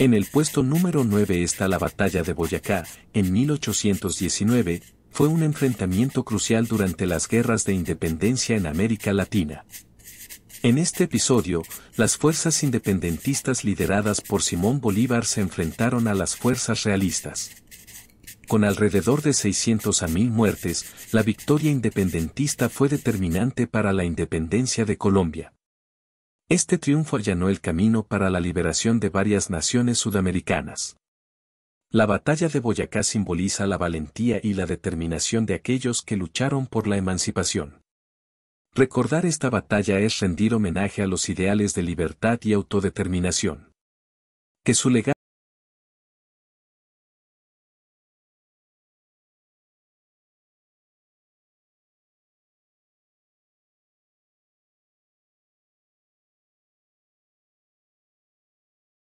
En el puesto número 9 está la Batalla de Boyacá, en 1819, fue un enfrentamiento crucial durante las guerras de independencia en América Latina. En este episodio, las fuerzas independentistas lideradas por Simón Bolívar se enfrentaron a las fuerzas realistas. Con alrededor de 600 a 1000 muertes, la victoria independentista fue determinante para la independencia de Colombia. Este triunfo allanó el camino para la liberación de varias naciones sudamericanas. La batalla de Boyacá simboliza la valentía y la determinación de aquellos que lucharon por la emancipación. Recordar esta batalla es rendir homenaje a los ideales de libertad y autodeterminación. Que su legado